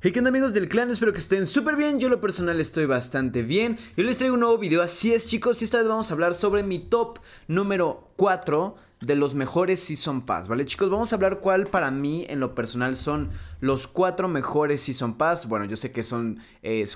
Hey que onda amigos del clan, espero que estén súper bien, yo lo personal estoy bastante bien Yo les traigo un nuevo video, así es chicos, y esta vez vamos a hablar sobre mi top número 4 de los mejores Season Pass, ¿vale? Chicos, vamos a hablar cuál para mí en lo personal son los cuatro mejores Season Pass. Bueno, yo sé que son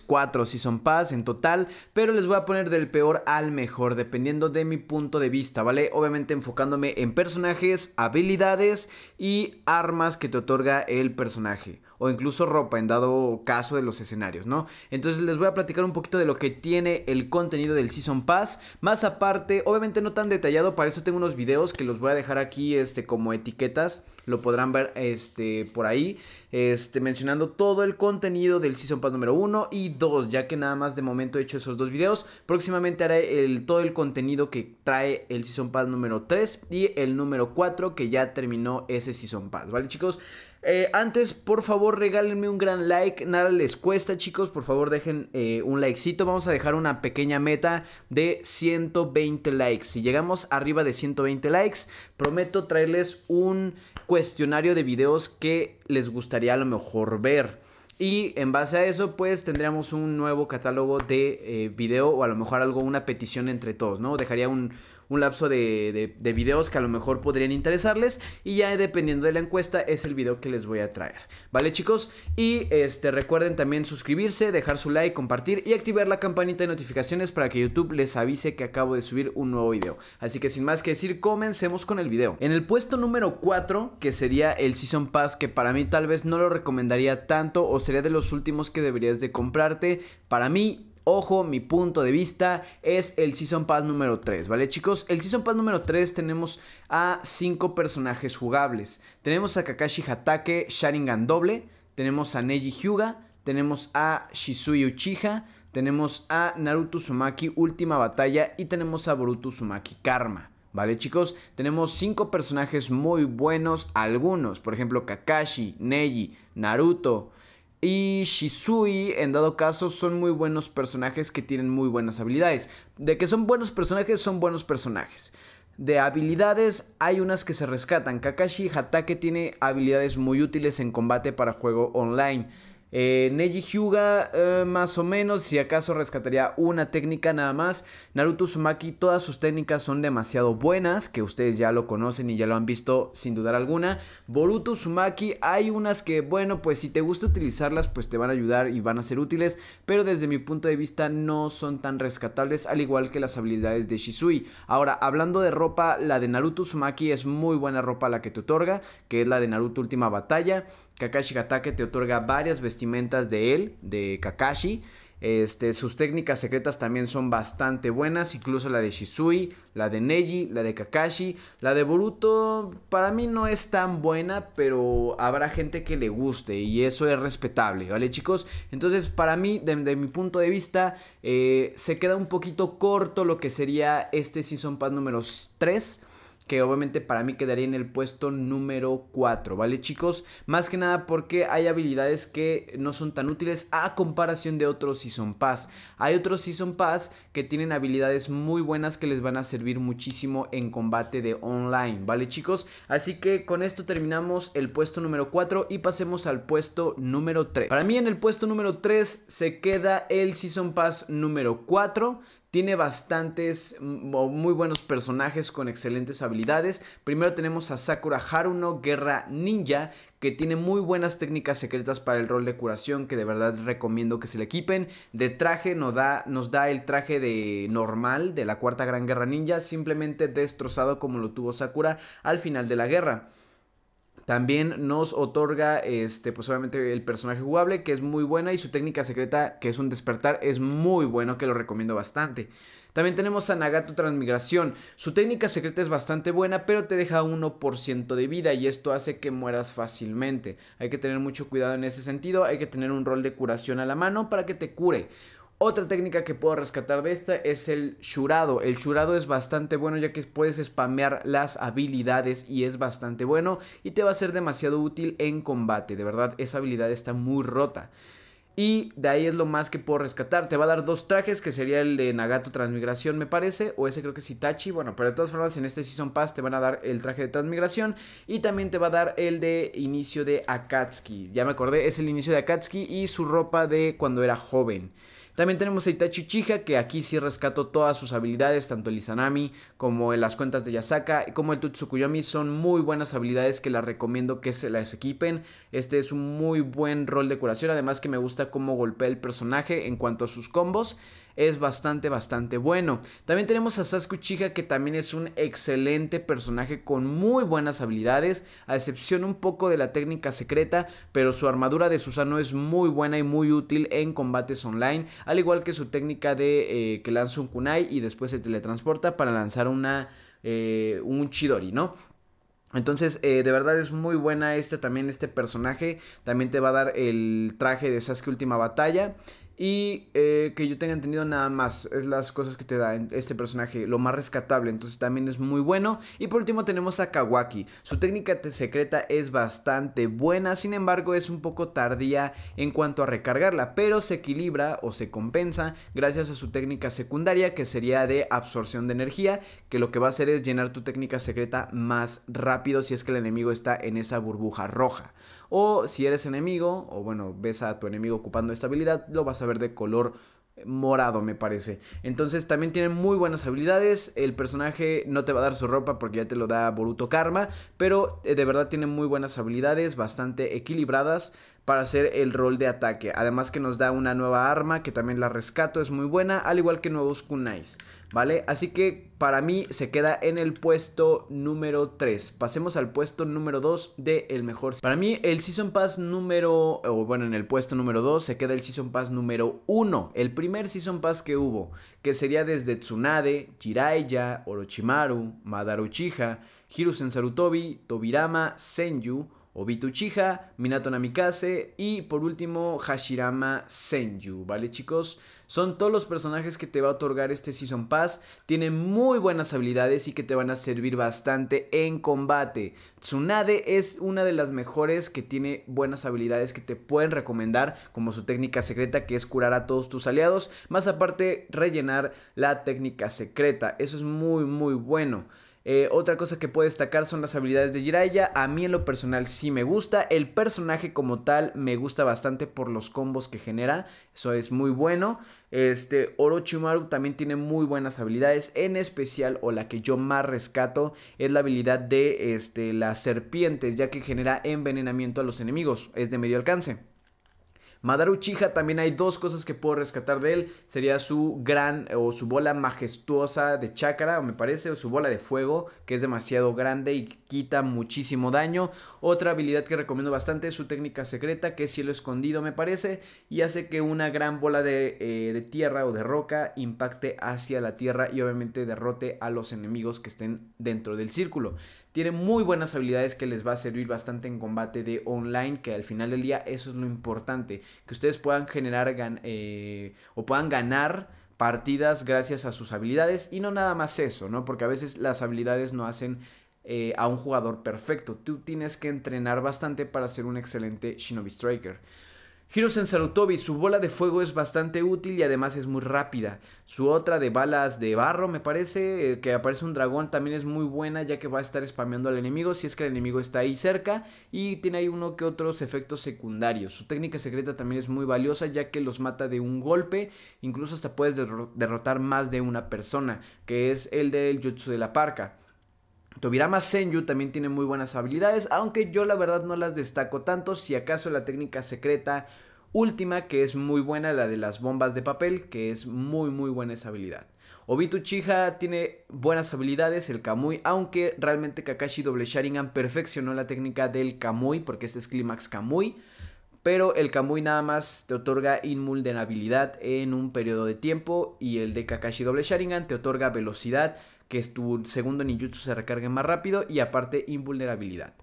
cuatro Season Pass en total, pero les voy a poner del peor al mejor, dependiendo de mi punto de vista, ¿vale? Obviamente enfocándome en personajes, habilidades y armas que te otorga el personaje. O incluso ropa en dado caso de los escenarios, ¿no? Entonces les voy a platicar un poquito de lo que tiene el contenido del Season Pass. Más aparte, obviamente no tan detallado, para eso tengo unos videos que los los voy a dejar aquí este, como etiquetas, lo podrán ver este, por ahí, este, mencionando todo el contenido del Season Pass número 1 y 2, ya que nada más de momento he hecho esos dos videos. Próximamente haré el, todo el contenido que trae el Season Pass número 3 y el número 4 que ya terminó ese Season Pass, ¿vale chicos? Eh, antes, por favor, regálenme un gran like. Nada les cuesta, chicos. Por favor, dejen eh, un likecito. Vamos a dejar una pequeña meta de 120 likes. Si llegamos arriba de 120 likes, prometo traerles un cuestionario de videos que les gustaría a lo mejor ver. Y en base a eso, pues tendríamos un nuevo catálogo de eh, video o a lo mejor algo, una petición entre todos, ¿no? Dejaría un, un lapso de, videos que a lo mejor podrían interesarles y ya dependiendo de la encuesta es el video que les voy a traer. ¿Vale chicos? Y este, recuerden también suscribirse, dejar su like, compartir y activar la campanita de notificaciones para que YouTube les avise que acabo de subir un nuevo video. Así que sin más que decir, comencemos con el video. En el puesto número 4, que sería el Season Pass, que para mí tal vez no lo recomendaría tanto o sería de los últimos que deberías de comprarte, para mí Ojo, mi punto de vista es el Season Pass número 3, ¿vale chicos? El Season Pass número 3 tenemos a 5 personajes jugables. Tenemos a Kakashi Hatake Sharingan doble, tenemos a Neji Hyuga, tenemos a Shisui Uchiha, tenemos a Naruto Sumaki Última Batalla y tenemos a Boruto Sumaki Karma. ¿Vale chicos? Tenemos 5 personajes muy buenos, algunos, por ejemplo Kakashi, Neji, Naruto, y Shisui, en dado caso, son muy buenos personajes que tienen muy buenas habilidades. De que son buenos personajes, son buenos personajes. De habilidades, hay unas que se rescatan. Kakashi Hatake tiene habilidades muy útiles en combate para juego online. Eh, Neji Hyuga, eh, más o menos, si acaso rescataría una técnica nada más. Naruto Uzumaki, todas sus técnicas son demasiado buenas, que ustedes ya lo conocen y ya lo han visto sin dudar alguna. Boruto Uzumaki, hay unas que, bueno, pues si te gusta utilizarlas, pues te van a ayudar y van a ser útiles, pero desde mi punto de vista no son tan rescatables, al igual que las habilidades de Shisui. Ahora, hablando de ropa, la de Naruto Uzumaki es muy buena ropa la que te otorga, que es la de Naruto Última Batalla. Kakashi Gatake te otorga varias vestimentas de él, de Kakashi. Este, sus técnicas secretas también son bastante buenas, incluso la de Shisui, la de Neji, la de Kakashi, la de Boruto para mí no es tan buena, pero habrá gente que le guste y eso es respetable, ¿vale chicos? Entonces para mí, desde de mi punto de vista, eh, se queda un poquito corto lo que sería este Season Pass número 3 que obviamente para mí quedaría en el puesto número 4, ¿vale chicos? Más que nada porque hay habilidades que no son tan útiles a comparación de otros Season Pass. Hay otros Season Pass que tienen habilidades muy buenas que les van a servir muchísimo en combate de online, ¿vale chicos? Así que con esto terminamos el puesto número 4 y pasemos al puesto número 3. Para mí en el puesto número 3 se queda el Season Pass número 4 tiene bastantes, mm, muy buenos personajes con excelentes habilidades. Primero tenemos a Sakura Haruno, Guerra Ninja, que tiene muy buenas técnicas secretas para el rol de curación que de verdad recomiendo que se le equipen. De traje nos da, nos da el traje de normal de la Cuarta Gran Guerra Ninja, simplemente destrozado como lo tuvo Sakura al final de la guerra. También nos otorga, este, pues obviamente el personaje jugable, que es muy buena, y su técnica secreta, que es un despertar, es muy bueno, que lo recomiendo bastante. También tenemos a Nagato Transmigración. Su técnica secreta es bastante buena, pero te deja 1% de vida y esto hace que mueras fácilmente. Hay que tener mucho cuidado en ese sentido, hay que tener un rol de curación a la mano para que te cure. Otra técnica que puedo rescatar de esta es el shurado. El shurado es bastante bueno ya que puedes spamear las habilidades y es bastante bueno y te va a ser demasiado útil en combate. De verdad, esa habilidad está muy rota. Y de ahí es lo más que puedo rescatar. Te va a dar dos trajes, que sería el de Nagato Transmigración, me parece. O ese creo que es Itachi. Bueno, pero de todas formas, en este Season Pass te van a dar el traje de Transmigración. Y también te va a dar el de inicio de Akatsuki. Ya me acordé, es el inicio de Akatsuki y su ropa de cuando era joven. También tenemos a Itachi Uchiha, que aquí sí rescató todas sus habilidades, tanto el Izanami como en las cuentas de Yasaka, y como el Tutsukuyomi, son muy buenas habilidades que las recomiendo que se las equipen. Este es un muy buen rol de curación, además que me gusta cómo golpea el personaje en cuanto a sus combos es bastante, bastante bueno. También tenemos a Sasuke Uchiha que también es un excelente personaje con muy buenas habilidades, a excepción un poco de la técnica secreta, pero su armadura de Susano es muy buena y muy útil en combates online, al igual que su técnica de eh, que lanza un kunai y después se teletransporta para lanzar una... Eh, un chidori, ¿no? Entonces, eh, de verdad es muy buena ...este también, este personaje. También te va a dar el traje de Sasuke Última Batalla. Y eh, que yo tenga entendido nada más. Es las cosas que te da este personaje. Lo más rescatable. Entonces también es muy bueno. Y por último tenemos a Kawaki. Su técnica secreta es bastante buena. Sin embargo es un poco tardía en cuanto a recargarla. Pero se equilibra o se compensa gracias a su técnica secundaria. Que sería de absorción de energía. Que lo que va a hacer es llenar tu técnica secreta más rápido. Si es que el enemigo está en esa burbuja roja. O si eres enemigo, o bueno, ves a tu enemigo ocupando esta habilidad, lo vas a ver de color morado me parece entonces también tiene muy buenas habilidades el personaje no te va a dar su ropa porque ya te lo da Boruto Karma pero eh, de verdad tiene muy buenas habilidades bastante equilibradas para hacer el rol de ataque. Además que nos da una nueva arma que también la rescato, es muy buena, al igual que nuevos kunais, ¿vale? Así que para mí se queda en el puesto número 3. Pasemos al puesto número 2 de el mejor. Para mí el Season Pass número, bueno, en el puesto número 2 se queda el Season Pass número 1, el primer Season Pass que hubo, que sería desde Tsunade, Jiraiya, Orochimaru, Madaruchiha, Hirusen Sarutobi, Tobirama, Senju, Obito Uchiha, Minato Namikaze y por último Hashirama Senju, ¿vale chicos? Son todos los personajes que te va a otorgar este Season Pass, tienen muy buenas habilidades y que te van a servir bastante en combate. Tsunade es una de las mejores que tiene buenas habilidades que te pueden recomendar, como su técnica secreta que es curar a todos tus aliados, más aparte rellenar la técnica secreta, eso es muy muy bueno. Eh, otra cosa que puedo destacar son las habilidades de Jiraiya. A mí en lo personal sí me gusta. El personaje como tal me gusta bastante por los combos que genera. Eso es muy bueno. Este, Orochimaru también tiene muy buenas habilidades. En especial, o la que yo más rescato, es la habilidad de este, las serpientes, ya que genera envenenamiento a los enemigos. Es de medio alcance. Madaru también hay dos cosas que puedo rescatar de él. Sería su gran o su bola majestuosa de chakra, me parece, o su bola de fuego, que es demasiado grande y quita muchísimo daño. Otra habilidad que recomiendo bastante es su técnica secreta, que es cielo escondido, me parece, y hace que una gran bola de, eh, de tierra o de roca impacte hacia la tierra y obviamente derrote a los enemigos que estén dentro del círculo. Tiene muy buenas habilidades que les va a servir bastante en combate de online, que al final del día eso es lo importante, que ustedes puedan generar eh, o puedan ganar partidas gracias a sus habilidades y no nada más eso, ¿no? Porque a veces las habilidades no hacen eh, a un jugador perfecto. Tú tienes que entrenar bastante para ser un excelente Shinobi Striker en Sarutobi, su bola de fuego es bastante útil y además es muy rápida. Su otra de balas de barro, me parece, eh, que aparece un dragón, también es muy buena ya que va a estar spameando al enemigo si es que el enemigo está ahí cerca y tiene ahí uno que otros efectos secundarios. Su técnica secreta también es muy valiosa ya que los mata de un golpe, incluso hasta puedes derrotar más de una persona, que es el del Jutsu de la Parca. Tobirama Senju también tiene muy buenas habilidades, aunque yo la verdad no las destaco tanto, si acaso la técnica secreta última que es muy buena, la de las bombas de papel, que es muy muy buena esa habilidad. Obito Uchiha tiene buenas habilidades, el Kamui, aunque realmente Kakashi Doble Sharingan perfeccionó la técnica del Kamui, porque este es Clímax Kamui, pero el Kamui nada más te otorga invulnerabilidad en un periodo de tiempo y el de Kakashi Doble Sharingan te otorga velocidad, que es tu segundo ninjutsu se recargue más rápido y aparte invulnerabilidad.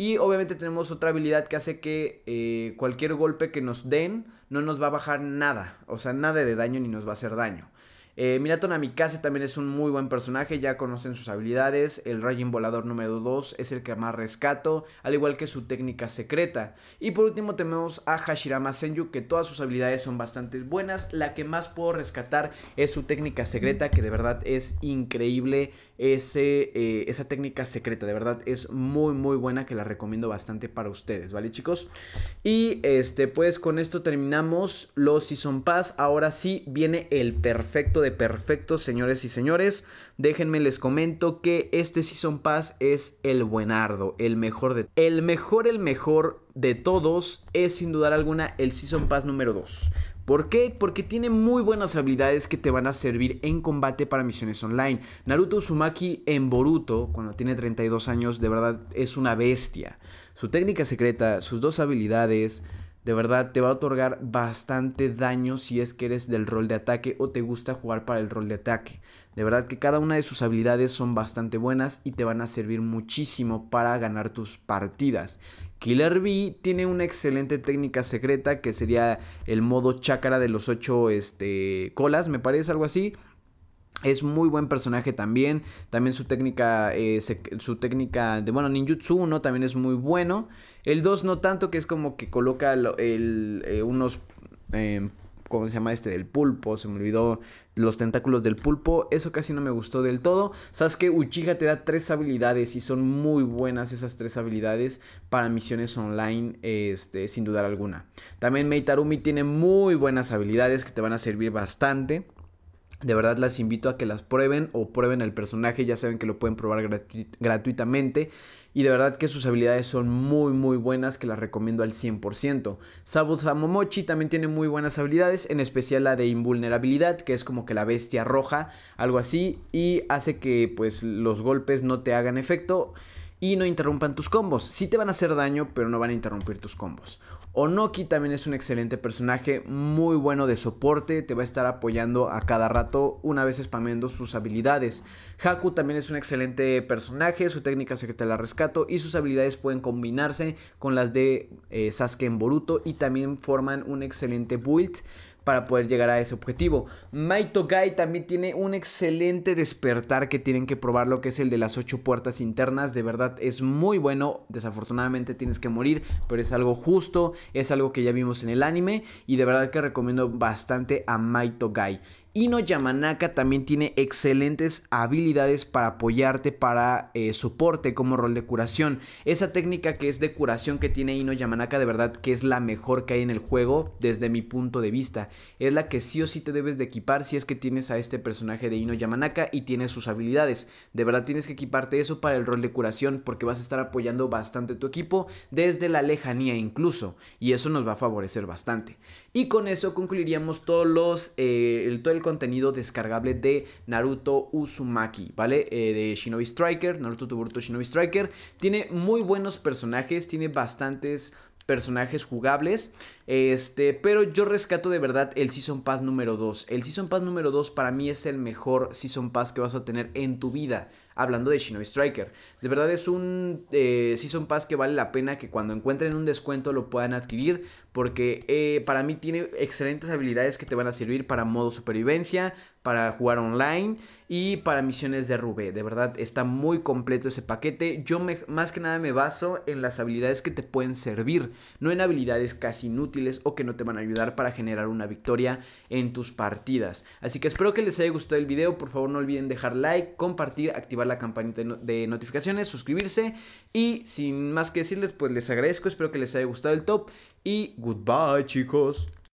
Y obviamente tenemos otra habilidad que hace que eh, cualquier golpe que nos den no nos va a bajar nada. O sea, nada de daño ni nos va a hacer daño. Eh, Minato Namikaze también es un muy buen personaje, ya conocen sus habilidades. El ryan Volador número 2 es el que más rescato, al igual que su técnica secreta. Y por último tenemos a Hashirama Senju, que todas sus habilidades son bastante buenas. La que más puedo rescatar es su técnica secreta, que de verdad es increíble ese, eh, esa técnica secreta. De verdad es muy muy buena que la recomiendo bastante para ustedes, ¿vale chicos? Y este pues con esto terminamos los Season Pass. Ahora sí viene el perfecto de perfectos, señores y señores. Déjenme les comento que este Season Pass es el buenardo, el mejor de... El mejor, el mejor de todos es sin dudar alguna el Season Pass número 2. ¿Por qué? Porque tiene muy buenas habilidades que te van a servir en combate para misiones online. Naruto Uzumaki en Boruto, cuando tiene 32 años, de verdad es una bestia. Su técnica secreta, sus dos habilidades, de verdad te va a otorgar bastante daño si es que eres del rol de ataque o te gusta jugar para el rol de ataque. De verdad que cada una de sus habilidades son bastante buenas y te van a servir muchísimo para ganar tus partidas. Killer Bee tiene una excelente técnica secreta que sería el modo chácara de los 8 este, colas, me parece algo así. Es muy buen personaje también. También su técnica, eh, su técnica de, bueno, ninjutsu 1 también es muy bueno. El 2 no tanto, que es como que coloca el, eh, unos... Eh, ¿Cómo se llama este? Del pulpo. Se me olvidó los tentáculos del pulpo. Eso casi no me gustó del todo. ¿Sabes que Uchiha te da tres habilidades y son muy buenas esas tres habilidades para misiones online, este, sin dudar alguna. También Meitarumi tiene muy buenas habilidades que te van a servir bastante. De verdad las invito a que las prueben o prueben el personaje, ya saben que lo pueden probar gratuitamente y de verdad que sus habilidades son muy muy buenas que las recomiendo al 100%. Sabu Momochi también tiene muy buenas habilidades, en especial la de invulnerabilidad, que es como que la bestia roja, algo así, y hace que pues los golpes no te hagan efecto y no interrumpan tus combos. Sí te van a hacer daño, pero no van a interrumpir tus combos. Onoki también es un excelente personaje, muy bueno de soporte, te va a estar apoyando a cada rato una vez spamando sus habilidades. Haku también es un excelente personaje, su técnica se te la rescato y sus habilidades pueden combinarse con las de eh, Sasuke en Boruto y también forman un excelente build para poder llegar a ese objetivo. Maito Guy también tiene un excelente despertar que tienen que probar lo que es el de las ocho puertas internas. De verdad es muy bueno. Desafortunadamente tienes que morir, pero es algo justo, es algo que ya vimos en el anime y de verdad que recomiendo bastante a Maito Guy. Ino Yamanaka también tiene excelentes habilidades para apoyarte para eh, soporte como rol de curación. Esa técnica que es de curación que tiene Ino Yamanaka de verdad que es la mejor que hay en el juego desde mi punto de vista. Es la que sí o sí te debes de equipar si es que tienes a este personaje de Ino Yamanaka y tiene sus habilidades. De verdad tienes que equiparte eso para el rol de curación porque vas a estar apoyando bastante tu equipo desde la lejanía incluso. Y eso nos va a favorecer bastante. Y con eso concluiríamos todos los, eh, el, todo contenido descargable de Naruto Uzumaki, ¿vale? Eh, de Shinobi Striker, Naruto Boruto Shinobi Striker. Tiene muy buenos personajes, tiene bastantes personajes jugables. Este, pero yo rescato de verdad el Season Pass número 2. El Season Pass número 2 para mí es el mejor Season Pass que vas a tener en tu vida hablando de Shinobi Striker. De verdad es un eh, Season Pass que vale la pena que cuando encuentren un descuento lo puedan adquirir porque eh, para mí tiene excelentes habilidades que te van a servir para modo supervivencia, para jugar online y para misiones de Rubé. De verdad, está muy completo ese paquete. Yo me, más que nada me baso en las habilidades que te pueden servir, no en habilidades casi inútiles o que no te van a ayudar para generar una victoria en tus partidas. Así que espero que les haya gustado el video. Por favor, no olviden dejar like, compartir, activar la campanita de notificaciones, suscribirse. Y sin más que decirles, pues les agradezco. Espero que les haya gustado el top. Y goodbye, chicos.